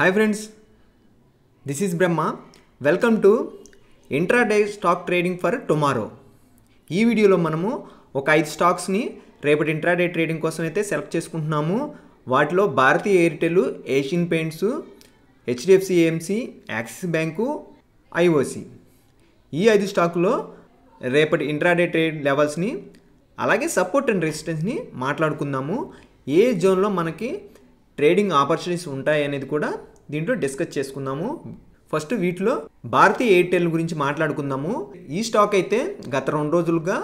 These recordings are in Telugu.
hi friends this is Brahma welcome to intraday stock trading for tomorrow ఈ వీడియోలో మనము ఒక ఐదు స్టాక్స్ని రేపటి ఇంట్రాడే ట్రేడింగ్ కోసం అయితే సెలెక్ట్ చేసుకుంటున్నాము వాటిలో Bharti Airtel Asian Paints HDFC AMC Axis bank IOC ఈ ఐదు స్టాకులో రేపటి ఇంట్రాడే ట్రేడ్ లెవెల్స్ని అలాగే సపోర్ట్ అండ్ రెసిస్టెన్స్ని మాట్లాడుకుందాము ఏ జోన్లో మనకి ట్రేడింగ్ ఆపర్చునిటీస్ ఉంటాయి అనేది కూడా దీంట్లో డిస్కస్ చేసుకుందాము ఫస్ట్ వీటిలో భారతీయ ఎయిర్టెల్ గురించి మాట్లాడుకుందాము ఈ స్టాక్ అయితే గత రెండు రోజులుగా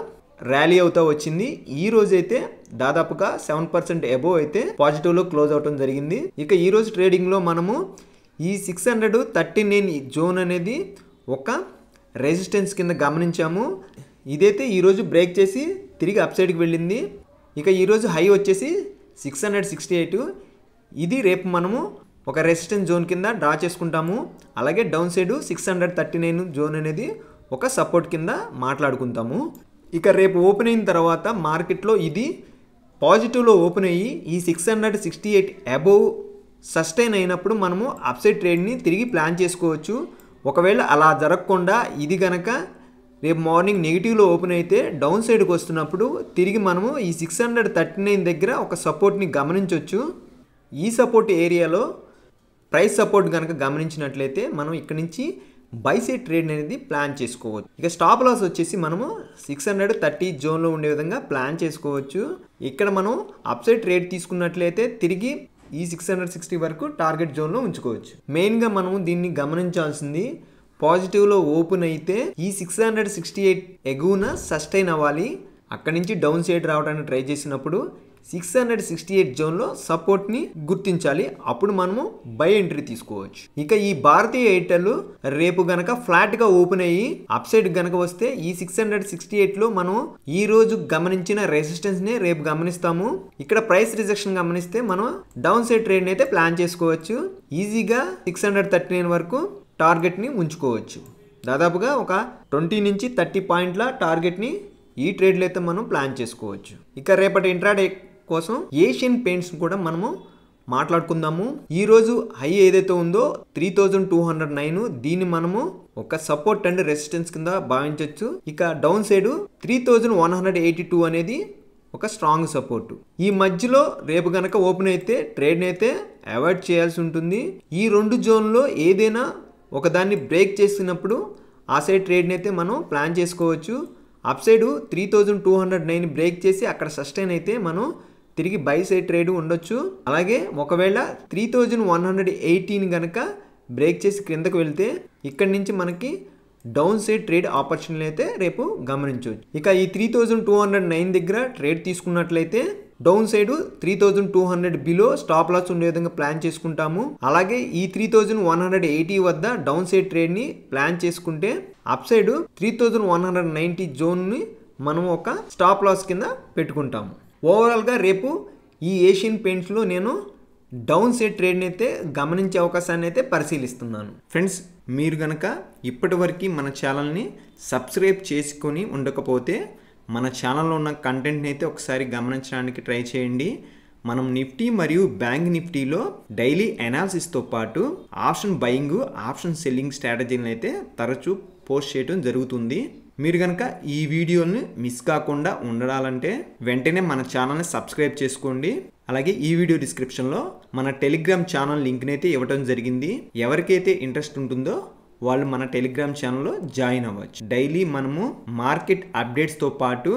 ర్యాలీ అవుతా వచ్చింది ఈ రోజు అయితే దాదాపుగా సెవెన్ పర్సెంట్ అబోవ్ అయితే పాజిటివ్లో క్లోజ్ అవటం జరిగింది ఇక ఈరోజు ట్రేడింగ్లో మనము ఈ six hundred thirty nine zone అనేది ఒక రెసిస్టెన్స్ కింద గమనించాము ఇదైతే ఈరోజు బ్రేక్ చేసి తిరిగి అప్సైడ్కి వెళ్ళింది ఇక ఈరోజు హై వచ్చేసి సిక్స్ హండ్రెడ్ సిక్స్టీ ఎయిట్ ఇది రేపు మనము ఒక రెసిస్టెన్స్ జోన్ కింద డ్రా చేసుకుంటాము అలాగే down side six hundred thirty nine zone అనేది ఒక సపోర్ట్ కింద మాట్లాడుకుంటాము ఇక రేపు ఓపెన్ అయిన తర్వాత మార్కెట్లో ఇది పాజిటివ్లో ఓపెన్ అయ్యి ఈ six hundred sixty eight above sustain అయినప్పుడు మనము అప్సైడ్ ట్రేడ్ని తిరిగి ప్లాన్ చేసుకోవచ్చు ఒకవేళ అలా జరగకుండా ఇది కనుక రేపు మార్నింగ్ నెగిటివ్లో ఓపెన్ అయితే డౌన్ సైడ్కి వస్తున్నప్పుడు తిరిగి మనము ఈ సిక్స్ హండ్రెడ్ థర్టీ నైన్ దగ్గర ఒక సపోర్ట్ని గమనించవచ్చు ఈ సపోర్ట్ ఏరియాలో ప్రైస్ సపోర్ట్ కనుక గమనించినట్లయితే మనం ఇక్కడ నుంచి బైసే ట్రేడ్ అనేది ప్లాన్ చేసుకోవచ్చు ఇక స్టాప్ లాస్ వచ్చేసి మనము సిక్స్ హండ్రెడ్ థర్టీ జోన్లో ఉండే విధంగా ప్లాన్ చేసుకోవచ్చు ఇక్కడ మనం అప్సైడ్ ట్రేడ్ తీసుకున్నట్లయితే తిరిగి ఈ సిక్స్ హండ్రెడ్ సిక్స్టీ వరకు టార్గెట్ జోన్లో ఉంచుకోవచ్చు మెయిన్గా మనము దీన్ని గమనించాల్సింది పాజిటివ్లో ఓపెన్ అయితే ఈ సిక్స్ హండ్రెడ్ సిక్స్టీ ఎయిట్ ఎగువన సస్టైన్ అవ్వాలి అక్కడి నుంచి డౌన్ సైడ్ రావడానికి ట్రై చేసినప్పుడు సిక్స్ హండ్రెడ్ సిక్స్టీ ఎయిట్ జోన్లో సపోర్ట్ని గుర్తించాలి అప్పుడు మనము బై ఎంట్రీ తీసుకోవచ్చు ఇక ఈ భారతీయ ఎయిర్టెల్ రేపు గనక ఫ్లాట్గా ఓపెన్ అయ్యి అప్ సైడ్ గనక వస్తే ఈ సిక్స్ హండ్రెడ్ సిక్స్టీ ఎయిట్లో మనం ఈ రోజు గమనించిన రెసిస్టెన్స్ని రేపు గమనిస్తాము ఇక్కడ ప్రైస్ రిజెక్షన్ గమనిస్తే మనం డౌన్ సైడ్ ట్రేడ్ని అయితే ప్లాన్ చేసుకోవచ్చు ఈజీగా సిక్స్ హండ్రెడ్ థర్టీ నైన్ వరకు టార్గెట్ని ఉంచుకోవచ్చు దాదాపుగా ఒక ట్వంటీ నుంచి థర్టీ పాయింట్ల టార్గెట్ని ఈ ట్రేడ్లు అయితే మనం ప్లాన్ చేసుకోవచ్చు ఇక రేపటి ఇంట్రాడే కోసం ఏషియన్ పెయింట్స్ కూడా మనము మాట్లాడుకుందాము ఈరోజు హై ఏదైతే ఉందో three thousand two hundred nine దీన్ని మనము ఒక సపోర్ట్ అండ్ రెసిస్టెన్స్ కింద భావించవచ్చు ఇక down side three thousand one hundred eighty two అనేది ఒక స్ట్రాంగ్ సపోర్ట్ ఈ మధ్యలో రేపు కనుక ఓపెన్ అయితే ట్రేడ్ని అయితే అవాయిడ్ చేయాల్సి ఉంటుంది ఈ రెండు జోన్లో ఏదైనా ఒకదాన్ని బ్రేక్ చేసినప్పుడు ఆ సైడ్ ట్రేడ్ని అయితే మనం ప్లాన్ చేసుకోవచ్చు up side three thousand two hundred nine break చేసి అక్కడ సస్టైన్ అయితే మనం తిరిగి బై సైడ్ ట్రేడ్ ఉండొచ్చు అలాగే ఒకవేళ త్రీ థౌజండ్ వన్ హండ్రెడ్ కనుక బ్రేక్ చేసి క్రిందకు వెళ్తే ఇక్కడి నుంచి మనకి డౌన్ సైడ్ ట్రేడ్ ఆపర్చునిటీ అయితే రేపు గమనించవచ్చు ఇక ఈ three thousand two hundred nine దగ్గర ట్రేడ్ తీసుకున్నట్లయితే down side three thousand two hundred below stop loss ఉండే విధంగా ప్లాన్ చేసుకుంటాము అలాగే ఈ three thousand one hundred eighty వద్ద డౌన్ సైడ్ ట్రేడ్ని ప్లాన్ చేసుకుంటే up side three thousand one hundred ninety జోన్ని మనం ఒక స్టాప్ లాస్ కింద పెట్టుకుంటాము ఓవరాల్గా రేపు ఈ ఏషియన్ పెయింట్స్లో నేను డౌన్ సైడ్ ట్రేడ్ని అయితే గమనించే అవకాశాన్ని అయితే పరిశీలిస్తున్నాను ఫ్రెండ్స్ మీరు కనుక ఇప్పటివరకు మన ఛానల్ని సబ్స్క్రైబ్ చేసుకొని ఉండకపోతే మన ఛానల్లో ఉన్న కంటెంట్ని అయితే ఒకసారి గమనించడానికి ట్రై చేయండి మనం నిఫ్టీ మరియు బ్యాంక్ నిఫ్టీలో డైలీ అనాలిసిస్తో పాటు ఆప్షన్ బయింగ్ ఆప్షన్ సెల్లింగ్ స్ట్రాటజీని అయితే తరచూ పోస్ట్ చేయడం జరుగుతుంది మీరు కనుక ఈ వీడియోని మిస్ కాకుండా ఉండాలంటే వెంటనే మన ఛానల్ని సబ్స్క్రైబ్ చేసుకోండి అలాగే ఈ వీడియో డిస్క్రిప్షన్లో మన టెలిగ్రామ్ ఛానల్ లింక్ని అయితే ఇవ్వడం జరిగింది ఎవరికైతే ఇంట్రెస్ట్ ఉంటుందో వాళ్ళు మన టెలిగ్రామ్ ఛానల్లో జాయిన్ అవ్వచ్చు డైలీ మనము మార్కెట్ అప్డేట్స్తో పాటు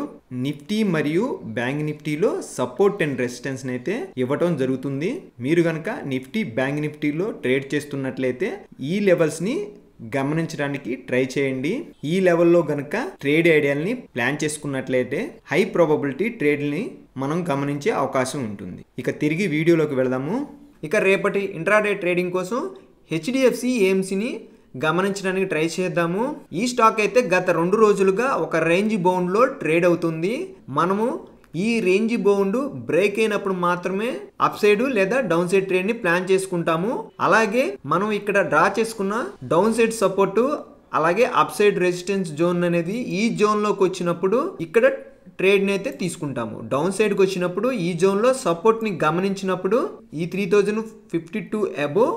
నిఫ్టీ మరియు బ్యాంక్ నిఫ్టీలో సపోర్ట్ అండ్ రెసిస్టెన్స్ని అయితే ఇవ్వటం జరుగుతుంది మీరు కనుక నిఫ్టీ బ్యాంక్ నిఫ్టీలో ట్రేడ్ చేస్తున్నట్లయితే ఈ లెవెల్స్ని గమనించడానికి ట్రై చేయండి ఈ లెవెల్లో గనక ట్రేడ్ ఐడియాలని ప్లాన్ చేసుకున్నట్లయితే హై ప్రాబబిలిటీ ట్రేడ్ని మనం గమనించే అవకాశం ఉంటుంది ఇక తిరిగి వీడియోలోకి వెళదాము ఇక రేపటి ఇంట్రాడే ట్రేడింగ్ కోసం హెచ్డిఎఫ్సి ఏఎంసీని గమనించడానికి ట్రై చేద్దాము ఈ స్టాక్ అయితే గత రెండు రోజులుగా ఒక రేంజ్ బౌండ్లో ట్రేడ్ అవుతుంది మనము ఈ రేంజ్ బౌండ్ బ్రేక్ అయినప్పుడు మాత్రమే అప్ సైడ్ లేదా డౌన్ సైడ్ ట్రేడ్ ని ప్లాన్ చేసుకుంటాము అలాగే మనం ఇక్కడ డ్రా చేసుకున్న డౌన్ సైడ్ సపోర్టు అలాగే అప్ సైడ్ రెసిస్టెన్స్ జోన్ అనేది ఈ జోన్లోకి వచ్చినప్పుడు ఇక్కడ ట్రేడ్ని అయితే తీసుకుంటాము డౌన్ సైడ్కి వచ్చినప్పుడు ఈ జోన్లో సపోర్ట్ని గమనించినప్పుడు ఈ three thousand fifty two above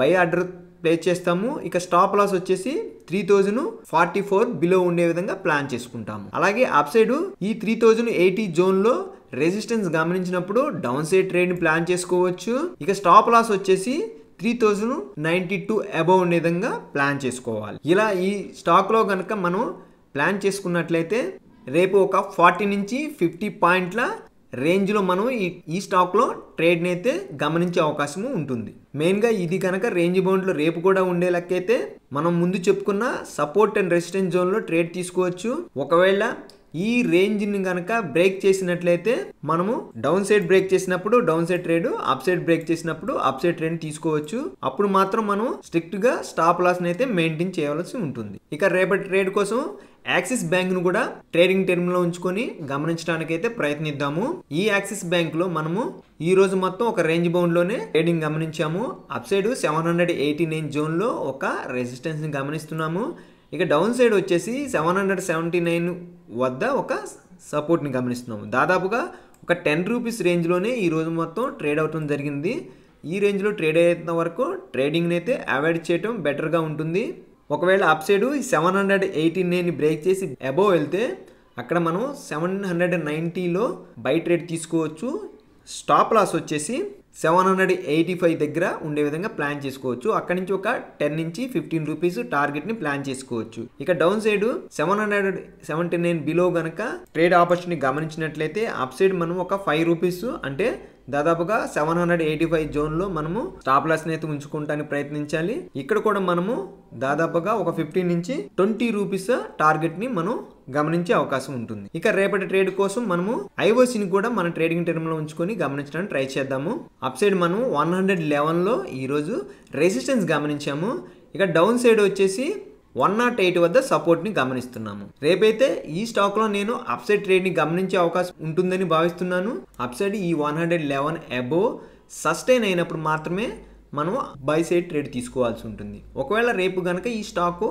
buy order place చేస్తాము ఇక స్టాప్ లాస్ వచ్చేసి three thousand forty four below ఉండే విధంగా ప్లాన్ చేసుకుంటాము అలాగే అప్ సైడ్ ఈ త్రీ థౌజండ్ ఎయిటీ జోన్లో రెసిస్టెన్స్ గమనించినప్పుడు డౌన్ సైడ్ ట్రేడ్ని ప్లాన్ చేసుకోవచ్చు ఇక స్టాప్ లాస్ వచ్చేసి three thousand ninety two above ఉండే విధంగా ప్లాన్ చేసుకోవాలి ఇలా ఈ స్టాక్లో కనుక మనం ప్లాన్ చేసుకున్నట్లయితే రేపు ఒక ఫార్టీ నుంచి ఫిఫ్టీ పాయింట్ల రేంజ్లో మనం ఈ ఈ స్టాక్లో ట్రేడ్ని అయితే గమనించే అవకాశము ఉంటుంది మెయిన్గా ఇది కనుక రేంజ్ బౌండ్లో రేపు కూడా ఉండే లెక్కైతే మనం ముందు చెప్పుకున్న సపోర్ట్ అండ్ రెసిస్టెన్స్ జోన్లో ట్రేడ్ తీసుకోవచ్చు ఒకవేళ ఈ రేంజ్ని కనుక బ్రేక్ చేసినట్లయితే మనము డౌన్ సైడ్ బ్రేక్ చేసినప్పుడు down side trade up side break చేసినప్పుడు అప్ సైడ్ ట్రేడ్ తీసుకోవచ్చు అప్పుడు మాత్రం మనం స్ట్రిక్ట్గా స్టాప్ లాస్ని అయితే మెయింటైన్ చేయవలసి ఉంటుంది ఇక రేపటి ట్రేడ్ కోసం యాక్సిస్ బ్యాంక్ను కూడా ట్రేడింగ్ టెర్మ్లో ఉంచుకొని గమనించడానికైతే ప్రయత్నిద్దాము ఈ యాక్సిస్ బ్యాంక్లో మనము ఈ రోజు మొత్తం ఒక రేంజ్ బౌండ్లోనే ట్రేడింగ్ గమనించాము up side seven hundred eighty nine జోన్లో ఒక రెసిస్టెన్స్ని గమనిస్తున్నాము ఇక డౌన్ సైడ్ వచ్చేసి సెవెన్ హండ్రెడ్ సెవెంటీ నైన్ వద్ద ఒక సపోర్ట్ని గమనిస్తున్నాము దాదాపుగా ఒక టెన్ రూపీస్ రేంజ్లోనే ఈ రోజు మొత్తం ట్రేడ్ అవటం జరిగింది ఈ రేంజ్లో ట్రేడ్ అయ్యేంత వరకు ట్రేడింగ్ని అయితే అవాయిడ్ చేయటం బెటర్గా ఉంటుంది ఒకవేళ అప్ సైడ్ ఈ seven hundred eighteen nine break చేసి అబోవ్ వెళ్తే అక్కడ మనం సెవెన్ హండ్రెడ్ నైంటీలో బై ట్రేడ్ తీసుకోవచ్చు స్టాప్ లాస్ వచ్చేసి సెవెన్ హండ్రెడ్ ఎయిటీ ఫైవ్ దగ్గర ఉండే విధంగా ప్లాన్ చేసుకోవచ్చు అక్కడి నుంచి ఒక టెన్ నుంచి ఫిఫ్టీన్ రూపీస్ టార్గెట్ని ప్లాన్ చేసుకోవచ్చు ఇక down side seven hundred seventy nine below గనక ట్రేడ్ ఆపర్చునిటీ గమనించినట్లయితే అప్ సైడ్ మనం ఒక ఫైవ్ రూపీస్ అంటే దాదాపుగా సెవెన్ హండ్రెడ్ ఎయిటీ ఫైవ్ జోన్లో మనము స్టాప్ లాస్ అయితే ఉంచుకుంటానికి ప్రయత్నించాలి ఇక్కడ కూడా మనము దాదాపుగా ఒక ఫిఫ్టీ నుంచి ట్వంటీ రూపీస్ టార్గెట్ని మనం గమనించే అవకాశం ఉంటుంది ఇక రేపటి ట్రేడ్ కోసం మనము ఐఓసిని కూడా మన ట్రేడింగ్ టర్మ్లో ఉంచుకొని గమనించడానికి ట్రై చేద్దాము అప్ సైడ్ మనం వన్ హండ్రెడ్ లెవెన్లో ఈరోజు రెసిస్టెన్స్ గమనించాము ఇక డౌన్ సైడ్ వచ్చేసి వన్ నాట్ ఎయిట్ వద్ద సపోర్ట్ని గమనిస్తున్నాము రేపైతే ఈ స్టాక్లో నేను అప్సైడ్ ట్రేడ్ని గమనించే అవకాశం ఉంటుందని భావిస్తున్నాను అప్సైడ్ ఈ one hundred eleven above sustain అయినప్పుడు మాత్రమే మనం బై సైడ్ ట్రేడ్ తీసుకోవాల్సి ఉంటుంది ఒకవేళ రేపు కనుక ఈ స్టాక్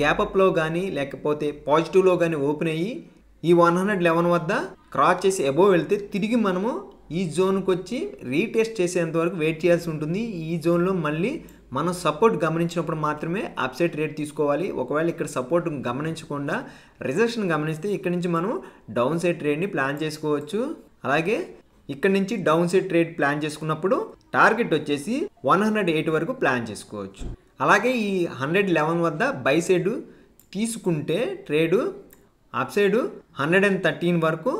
గ్యాప్అప్లో కానీ లేకపోతే పాజిటివ్లో కానీ ఓపెన్ అయ్యి ఈ వన్ హండ్రెడ్ లెవెన్ వద్ద క్రాస్ చేసి అబోవ్ వెళ్తే తిరిగి మనము ఈ జోన్కి వచ్చి రీటెస్ట్ చేసేంత వరకు వెయిట్ చేయాల్సి ఉంటుంది ఈ జోన్లో మళ్ళీ మనం సపోర్ట్ గమనించినప్పుడు మాత్రమే అప్సైడ్ రేట్ తీసుకోవాలి ఒకవేళ ఇక్కడ సపోర్ట్ గమనించకుండా రిజెక్షన్ గమనిస్తే ఇక్కడ నుంచి మనం డౌన్ సైడ్ ట్రేడ్ని ప్లాన్ చేసుకోవచ్చు అలాగే ఇక్కడ నుంచి డౌన్ సైడ్ ట్రేడ్ ప్లాన్ చేసుకున్నప్పుడు టార్గెట్ వచ్చేసి వన్ హండ్రెడ్ ఎయిట్ వరకు ప్లాన్ చేసుకోవచ్చు అలాగే ఈ హండ్రెడ్ లెవెన్ వద్ద బై సైడ్ తీసుకుంటే trade up side hundred and thirteen వరకు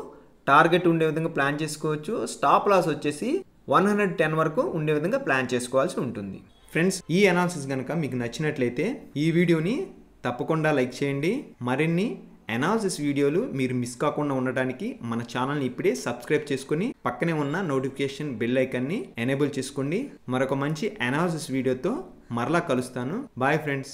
టార్గెట్ ఉండే విధంగా ప్లాన్ చేసుకోవచ్చు స్టాప్ లాస్ వచ్చేసి వన్ హండ్రెడ్ టెన్ వరకు ఉండే విధంగా ప్లాన్ చేసుకోవాల్సి ఉంటుంది ఫ్రెండ్స్ ఈ అనాలిసిస్ కనుక మీకు నచ్చినట్లయితే ఈ వీడియోని తప్పకుండా లైక్ చేయండి మరిన్ని అనాలిసిస్ వీడియోలు మీరు మిస్ కాకుండా ఉండటానికి మన ఛానల్ని ఇప్పుడే సబ్స్క్రైబ్ చేసుకుని పక్కనే ఉన్న నోటిఫికేషన్ బెల్ ఐకాన్ని ఎనేబుల్ చేసుకోండి మరొక మంచి అనాలిసిస్ వీడియోతో మరలా కలుస్తాను బాయ్ ఫ్రెండ్స్